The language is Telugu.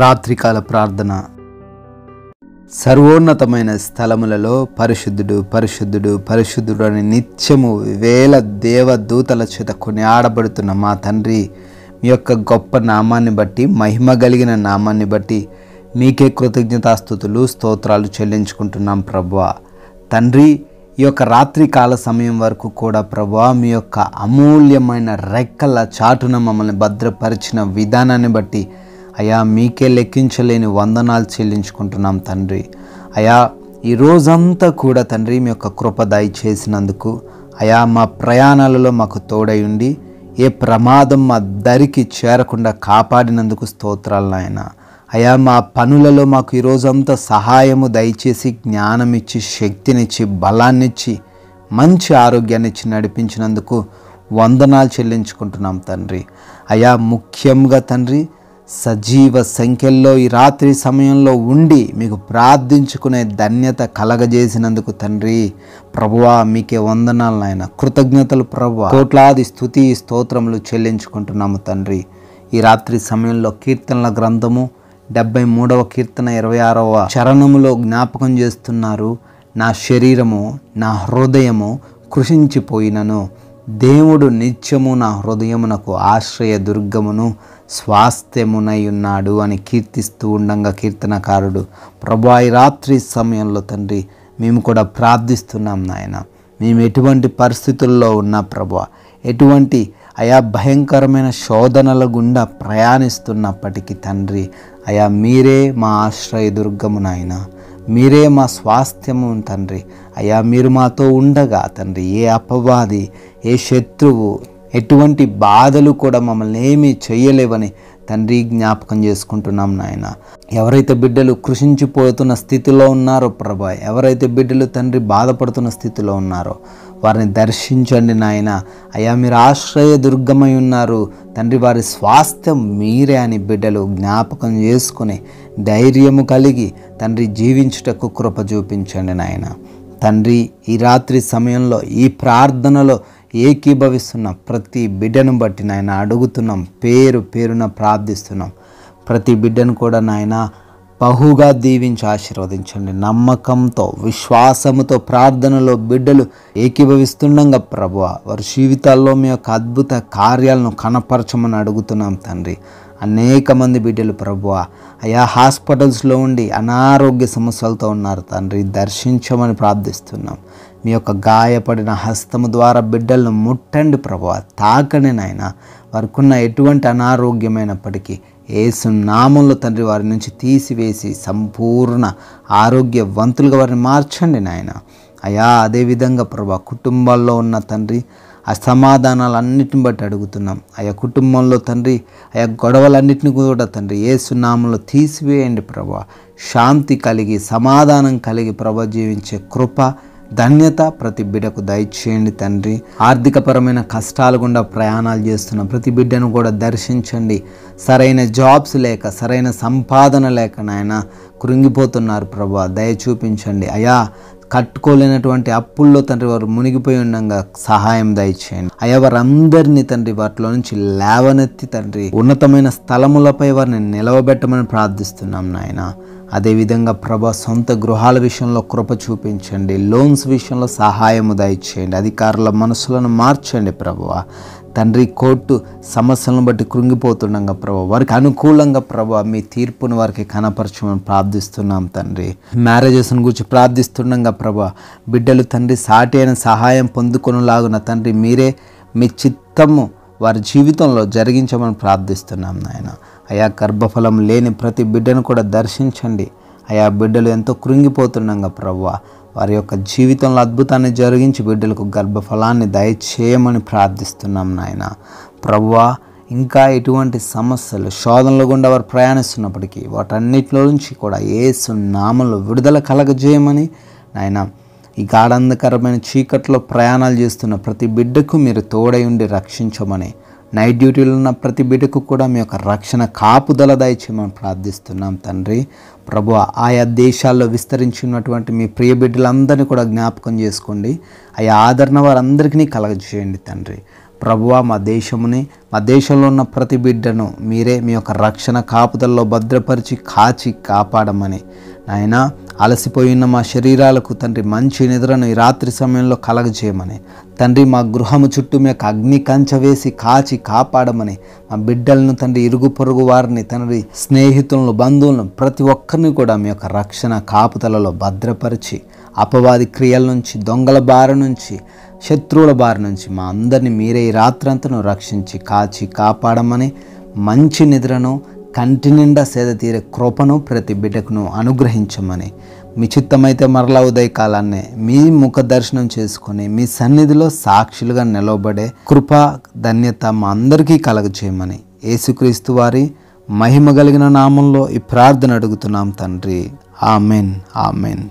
రాత్రికాల ప్రార్థన సర్వోన్నతమైన స్థలములలో పరిశుద్ధుడు పరిశుద్ధుడు పరిశుద్ధుడు అని నిత్యము వేల దేవదూతల చేత కొనియాడబడుతున్న మా తండ్రి మీ యొక్క గొప్ప నామాన్ని బట్టి మహిమ కలిగిన నామాన్ని బట్టి మీకే కృతజ్ఞతాస్థుతులు స్తోత్రాలు చెల్లించుకుంటున్నాం ప్రభు తండ్రి ఈ యొక్క రాత్రి కాల సమయం వరకు కూడా ప్రభా మీ యొక్క అమూల్యమైన రెక్కల చాటున మమ్మల్ని భద్రపరిచిన విధానాన్ని బట్టి అయా మీకే లెక్కించలేని వందనాలు చెల్లించుకుంటున్నాం తండ్రి అయా ఈ రోజంతా కూడా తండ్రి మీ యొక్క కృప దయచేసినందుకు అయా మా ప్రయాణాలలో మాకు తోడై ఉండి ఏ ప్రమాదం మా దరికి చేరకుండా కాపాడినందుకు స్తోత్రాలు నాయన అయా మా పనులలో మాకు ఈరోజంతా సహాయము దయచేసి జ్ఞానం ఇచ్చి శక్తినిచ్చి బలాన్నిచ్చి మంచి ఆరోగ్యాన్ని ఇచ్చి నడిపించినందుకు వందనాలు చెల్లించుకుంటున్నాం తండ్రి అయా ముఖ్యంగా తండ్రి సజీవ సంఖ్యల్లో ఈ రాత్రి సమయంలో ఉండి మీకు ప్రార్థించుకునే ధన్యత కలగజేసినందుకు తండ్రి ప్రభువా మీకే వందనాలు నాయన కృతజ్ఞతలు ప్రభువా కోట్లాది స్థుతి స్తోత్రములు చెల్లించుకుంటున్నాము తండ్రి ఈ రాత్రి సమయంలో కీర్తనల గ్రంథము డెబ్బై మూడవ కీర్తన ఇరవై ఆరవ చరణములో జ్ఞాపకం చేస్తున్నారు నా శరీరము నా హృదయము కృషించిపోయినను దేవుడు నిత్యము నా హృదయమునకు ఆశ్రయ దుర్గమును స్వాస్థ్యమునై ఉన్నాడు అని కీర్తిస్తూ ఉండంగా కీర్తనకారుడు ప్రభా రాత్రి సమయంలో తండ్రి మేము కూడా ప్రార్థిస్తున్నాం నాయన మేము ఎటువంటి పరిస్థితుల్లో ఉన్నా ప్రభా ఎటువంటి అయా భయంకరమైన శోధనల గుండా ప్రయాణిస్తున్నప్పటికీ తండ్రి అయా మీరే మా ఆశ్రయదుర్గము నాయన మీరే మా స్వాస్థ్యము తండ్రి అయా మీరు మాతో ఉండగా తండ్రి ఏ అపవాది ఏ శత్రువు ఎటువంటి బాధలు కూడా మమ్మల్ని ఏమీ చేయలేవని తండ్రి జ్ఞాపకం చేసుకుంటున్నాం నాయన ఎవరైతే బిడ్డలు కృషించిపోతున్న స్థితిలో ఉన్నారో ప్రభా ఎవరైతే బిడ్డలు తండ్రి బాధపడుతున్న స్థితిలో ఉన్నారో వారిని దర్శించండి నాయన అయ్యా మీరు ఆశ్రయ దుర్గమై ఉన్నారు తండ్రి వారి స్వాస్థ్యం మీరే అని బిడ్డలు జ్ఞాపకం చేసుకుని ధైర్యము కలిగి తండ్రి జీవించుటకు కృప చూపించండి నాయన తండ్రి ఈ రాత్రి సమయంలో ఈ ప్రార్థనలో ఏకీభవిస్తున్న ప్రతి బిడ్డను బట్టి నాయన అడుగుతున్నాం పేరు పేరున ప్రార్థిస్తున్నాం ప్రతి బిడ్డను కూడా నాయన బహుగా దీవించి ఆశీర్వదించండి నమ్మకంతో విశ్వాసముతో ప్రార్థనలో బిడ్డలు ఏకీభవిస్తుండగా ప్రభు వారి జీవితాల్లో మీ యొక్క అద్భుత కార్యాలను కనపరచమని అడుగుతున్నాం తండ్రి అనేక మంది బిడ్డలు ప్రభువ అయా హాస్పిటల్స్లో ఉండి అనారోగ్య సమస్యలతో ఉన్నారు తండ్రి దర్శించమని ప్రార్థిస్తున్నాం మీ యొక్క గాయపడిన హస్తము ద్వారా బిడ్డలను ముట్టండి ప్రభు తాకండి నాయన వారికున్న ఎటువంటి అనారోగ్యమైనప్పటికీ ఏసు నామంలో తండ్రి వారి నుంచి తీసివేసి సంపూర్ణ ఆరోగ్యవంతులుగా వారిని మార్చండి నాయన అయా అదేవిధంగా ప్రభా కుటుంబాల్లో ఉన్న తండ్రి ఆ సమాధానాలన్నింటిని బట్టి అడుగుతున్నాం ఆయా కుటుంబంలో తండ్రి ఆయా గొడవలన్నింటిని కూడా తండ్రి ఏ సున్నామంలో తీసివేయండి ప్రభా శాంతి కలిగి సమాధానం కలిగి ప్రభ జీవించే కృప ధన్యత ప్రతి బిడ్డకు దయచేయండి తండ్రి ఆర్థికపరమైన కష్టాలు గుండా ప్రయాణాలు చేస్తున్న ప్రతి బిడ్డను కూడా దర్శించండి సరైన జాబ్స్ లేక సరైన సంపాదన లేక నాయన కృంగిపోతున్నారు ప్రభా దయ చూపించండి అయా కట్టుకోలేనటువంటి అప్పుల్లో తండ్రి వారు మునిగిపోయి ఉండగా సహాయం దయచేయండి అయ్యా వారందరినీ తండ్రి వాటిలో నుంచి లేవనెత్తి తండ్రి ఉన్నతమైన స్థలములపై వారిని నిలవబెట్టమని ప్రార్థిస్తున్నాం నాయన అదేవిధంగా ప్రభ సొంత గృహాల విషయంలో కృప చూపించండి లోన్స్ విషయంలో సహాయము దయచేయండి అధికారుల మనసులను మార్చండి ప్రభువ తండ్రి కోర్టు సమస్యలను బట్టి కృంగిపోతుండగా ప్రభా వారికి అనుకూలంగా ప్రభా మీ తీర్పును వారికి కనపరచమని ప్రార్థిస్తున్నాం తండ్రి మ్యారేజెస్ను గురించి ప్రార్థిస్తుండగా ప్రభా బిడ్డలు తండ్రి సాటి అయిన సహాయం పొందుకునేలాగున తండ్రి మీరే మీ చిత్తము వారి జీవితంలో జరిగించమని ప్రార్థిస్తున్నాం నాయన అయా గర్భఫలం లేని ప్రతి బిడ్డను కూడా దర్శించండి అయా బిడ్డలు ఎంతో కృంగిపోతుండగా ప్రభా వారి యొక్క జీవితంలో అద్భుతాన్ని జరిగించి బిడ్డలకు గర్భఫలాన్ని దయచేయమని ప్రార్థిస్తున్నాం నాయన ప్రవ్వా ఇంకా ఎటువంటి సమస్యలు శోధనలు గుండా వారు ప్రయాణిస్తున్నప్పటికీ వాటన్నిటిలో నుంచి కూడా ఏసు నామంలో విడుదల కలగజేయమని నాయన ఈ గాఢంధకరమైన చీకట్లో ప్రయాణాలు చేస్తున్న ప్రతి బిడ్డకు మీరు తోడై ఉండి రక్షించమని నైట్ డ్యూటీలో ఉన్న ప్రతి బిడ్డకు కూడా మీ యొక్క రక్షణ కాపుదల దయచేయమని ప్రార్థిస్తున్నాం తండ్రి ప్రభు ఆయా దేశాల్లో ఉన్నటువంటి మీ ప్రియ బిడ్డలందరినీ కూడా జ్ఞాపకం చేసుకోండి ఆయా ఆదరణ వారందరికీ కలగజేయండి తండ్రి ప్రభువ మా దేశముని మా దేశంలో ఉన్న ప్రతి బిడ్డను మీరే మీ యొక్క రక్షణ కాపుదల్లో భద్రపరిచి కాచి కాపాడమని నాయన అలసిపోయిన మా శరీరాలకు తండ్రి మంచి నిద్రను ఈ రాత్రి సమయంలో కలగజేయమని తండ్రి మా గృహము చుట్టూ మీకు అగ్ని కంచ వేసి కాచి కాపాడమని మా బిడ్డలను తండ్రి ఇరుగు పొరుగు వారిని తండ్రి స్నేహితులను బంధువులను ప్రతి ఒక్కరిని కూడా మీ యొక్క రక్షణ కాపుతలలో భద్రపరిచి అపవాది క్రియల నుంచి దొంగల బారి నుంచి శత్రువుల బారి నుంచి మా అందరినీ మీరే ఈ రాత్రంతను రక్షించి కాచి కాపాడమని మంచి నిద్రను కంటి నిండా సేద తీరే కృపను ప్రతి బిడ్డకును అనుగ్రహించమని మీ చిత్తమైతే మరలా ఉదయకాలాన్నే మీ ముఖ దర్శనం చేసుకొని మీ సన్నిధిలో సాక్షులుగా నిలవబడే కృప ధన్యత మా అందరికీ కలగజేయమని యేసుక్రీస్తు వారి మహిమ కలిగిన నామంలో ఈ ప్రార్థన అడుగుతున్నాం తండ్రి ఆమెన్ ఆమెన్